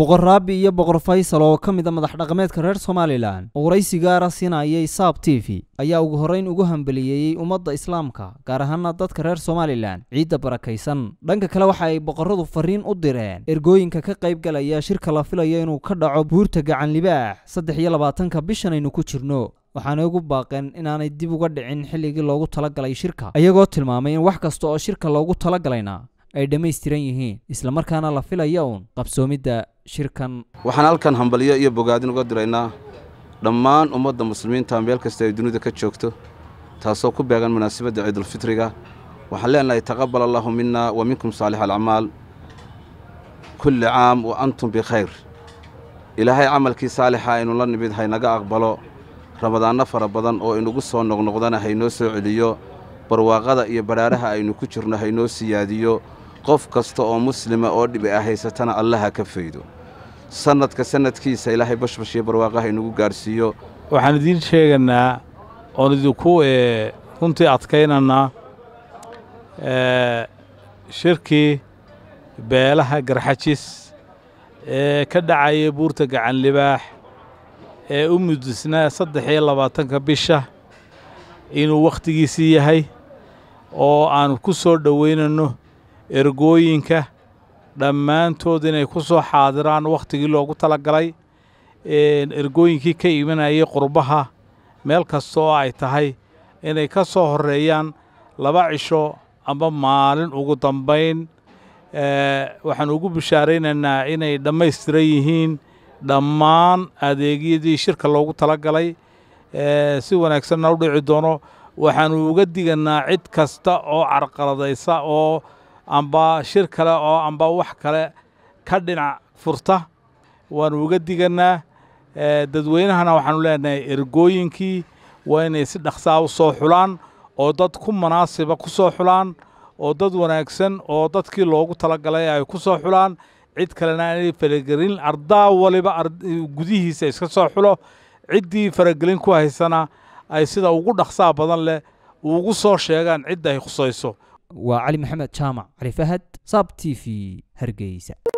boqor raabi iyo boqor faysal oo ka mid a ah madax dhaqameedka reer somalilan uuraysigaara siinayay saab t v ayaa ugu horrayn ugu hambaliyeeyey ummadda islaamka gaar ahaana dadka reer somalilan ciidda barakaysan dhanka kale waxa ay boqorradu fariin u direen ergooyinka ka qayb galaya shirka la filayo inuu ka dhaco buurta gacanlibaax saddex iyo labaatanka bishanaynu ku jirno waxaanay ugu baaqeen inaanay dib uga dhicin xilligii loogu talagalay shirka iyagoo tilmaamay in wax kasta oo shirka loogu talagalayna ay dhammaystiran yihiin isla markaana la filaya uun qabsoomidda shirkan waxaan halkan hambalyo iyo bogaadin uga diraynaa dhammaan ummadda muslimiinta meel kasta ay dunida ka joogto taasoo ku beegan munaasabadda ciidulfitriga waxaan leenahay taqabal allaahu minna wa minkum saalix alacmaal kulli caam wa antum bikhayr ilaahay camalkii saalixa inu la nimid haynaga aqbalo ramadaanno fara badan oo inugu soo noqnoqdana haynoo soo celiyo barwaaqada iyo badhaaraha aynu ku jirno haynoo siyaadiyo qof kasta oo muslima oo dhibi ah haysatana allaha ka faydo sanadka sanadkiisa ilaahay bashbash iyo barwaaqaha inagu gaadhsiiyo waxaan idiin sheegaynaa oon idinku runtii adkaynannaa shirkii beelaha garxajis ee ka dhacaya buurta gacan libaax ee u mudisnaa saddex iyo labaatanka bisha inuu wakhtigiisii yahay oo aanu ku soo dhowaynanno ergooyinka dhammaantood inay ku soo xaadiraan wakhtigii loogu talagalay ergooyinkii ka iimanayay qurbaha meel kasta oo ay tahay inay ka soo horreeyaan laba cisho ama maalin ugu dambayn waxaan ugu bishaaraynaynaa inay dhammaystiran yihiin dhammaan adeegyadii shirka loogu talagalay si wanaagsanna u dhici doono waxaanu uga digannaa cid kasta oo carqaladaysa oo amba shir kale oo amba wax kale ka dhinac furta waanu uga digannaa dadweynahana waxaanu leenahay ergooyinkii waa inay si dhaqsaa u soo xulaan oo dad ku munaasiba ku soo xulaan oo dad wanaagsan oo dadkii loogu talagalay ay ku soo xulaan cid kalena inay faragelin ardaa waliba gudihiisa iska soo xulo ciddii faragelin ku haysana ay sida ugu dhaqsaa badan leh ugu soo sheegaan cidda ay khusayso وعلي محمد شامع علي فهد صابتي في هرقيسه